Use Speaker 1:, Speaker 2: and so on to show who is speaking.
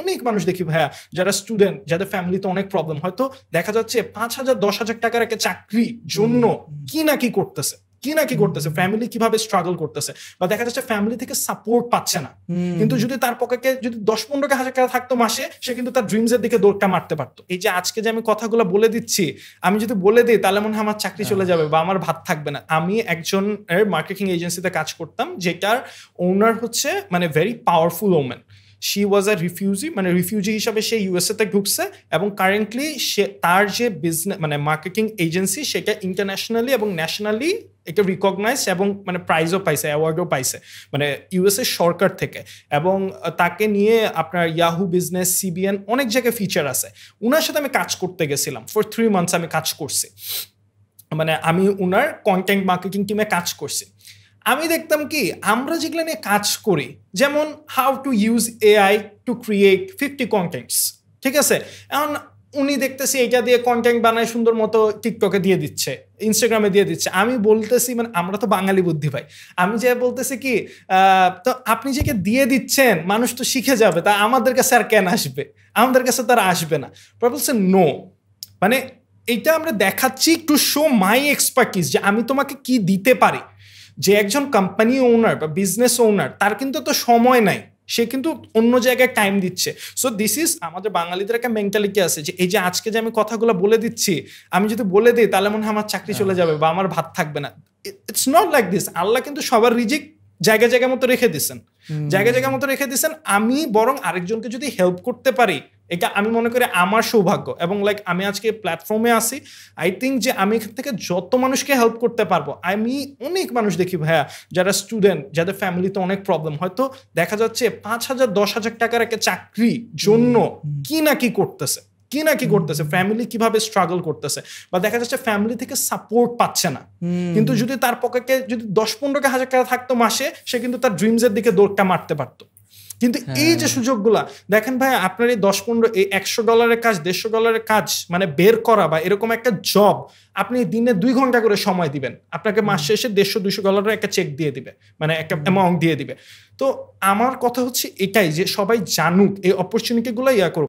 Speaker 1: অনেক মানুষ দেখি ভাইয়া যারা স্টুডেন্ট যাদের ফ্যামিলিতে অনেক প্রবলেম হয়তো দেখা যাচ্ছে পাঁচ হাজার দশ হাজার টাকার একটা চাকরির জন্য কি না কি করতেছে কি না কি করতেছে ফ্যামিলি কিভাবে স্ট্রাগল করতেছে বা দেখা যাচ্ছে ফ্যামিলি থেকে সাপোর্ট পাচ্ছে না কিন্তু যদি তার পকেটে যদি দশ পনেরো হাজার টাকা থাকতো মাসে সে কিন্তু তার ড্রিমস এর দিকে দৌড়টা মারতে পারতো এই যে আজকে যে আমি কথাগুলো বলে দিচ্ছি আমি যদি বলে দিই তাহলে মনে হয় আমার চাকরি চলে হ্যাঁ। যাবে বা আমার ভাত থাকবে না আমি একজন মার্কেটিং এজেন্সিতে কাজ করতাম যেটার ওনার হচ্ছে মানে very powerful women she was a refugee মানে রিফিউজি হিসাবে সে ইউএসএতে ঢুকছে এবং কারেন্টলি সে তার যে বিজনেস মানে মার্কেটিং এজেন্সি সেটা ইন্টারন্যাশনালি এবং ন্যাশনালি এটা রিকগনাইজ এবং মানে প্রাইজও পাইছে অ্যাওয়ার্ডও পাইছে মানে ইউএসএ সরকার থেকে এবং তাকে নিয়ে আপনার ইয়াহু বিজনেস সিবিএন অনেক জায়গায় ফিচার আছে ওনার সাথে আমি কাজ করতে গেছিলাম ফর থ্রি মান্থস আমি কাজ করছি মানে আমি ওনার কন্টেন্ট মার্কেটিং টিমে কাজ করছি আমি দেখতাম কি আমরা যেগুলো নিয়ে কাজ করি যেমন how to use AI to create fifty contents ঠিক আছে এখন উনি দেখতেছি এটা দিয়ে কন্টেন্ট বানায় সুন্দর মতো টিকটকে দিয়ে দিচ্ছে ইনস্টাগ্রামে দিয়ে দিচ্ছে আমি বলতেছি মানে আমরা তো বাঙালি বুদ্ধি ভাই আমি যে বলতেছি কি তো আপনি যেকে দিয়ে দিচ্ছেন মানুষ তো শিখে যাবে তা আমাদের কাছে আর কেন আসবে আমাদের কাছে তারা আসবে না বলছে নো মানে এইটা আমরা দেখাচ্ছি টু শো মাই এক্সপার্টিস যে আমি তোমাকে কি দিতে পারি যে একজন কোম্পানি ওনার বা বিজনেস ওনার তার কিন্তু তো সময় নাই সে কিন্তু অন্য জায়গায় টাইম দিচ্ছে সো দিস ইজ আমাদের বাঙালিদের একটা মেন্টালিটি আছে যে এই যে আজকে যে আমি কথাগুলো বলে দিচ্ছি আমি যদি বলে দিই তাহলে মনে হয় আমার চাকরি চলে যাবে বা আমার ভাত থাকবে না ইটস নট লাইক দিস আল্লাহ কিন্তু সবার রিজিক জায়গা জায়গা মতো রেখে দিছেন জায়গা জায়গা মতো রেখে দিছেন আমি বরং আরেকজনকে যদি হেল্প করতে পারি এটা আমি মনে করি আমার সৌভাগ্য এবং লাইক আমি আজকে প্ল্যাটফর্মে আসি আই থিঙ্ক যে আমি এখান থেকে যত মানুষকে হেল্প করতে পারবো আমি অনেক মানুষ দেখি ভাইয়া যারা স্টুডেন্ট যাদের ফ্যামিলিতে অনেক প্রবলেম হয়তো দেখা যাচ্ছে পাঁচ হাজার দশ হাজার টাকার একটা চাকরি জন্য কি না কি করতেছে কি না কি করতেছে ফ্যামিলি কিভাবে স্ট্রাগল করতেছে বা দেখা যাচ্ছে ফ্যামিলি থেকে সাপোর্ট পাচ্ছে না কিন্তু যদি তার পকেটে যদি দশ পনেরো হাজার টাকা থাকতো মাসে সে কিন্তু তার ড্রিমসের দিকে দৌড়টা মারতে পারতো কিন্তু হ্যাঁ। এই যে সুযোগগুলা দেখেন ভাই আপনার এই দশ পনেরো এই একশো ডলারের কাজ দেড়শো ডলারের কাজ মানে বের করা বা এরকম একটা জব আপনি দিনে দুই ঘন্টা করে সময় দিবেন আপনাকে মাস শেষে দেড়শো দুশো ডলারের একটা চেক দিয়ে দিবে মানে একটা অ্যামাউন্ট দিয়ে দিবে তো আমার কথা হচ্ছে এটাই যে সবাই জানুক এই অপরচুনিটিগুলো ইয়া করুক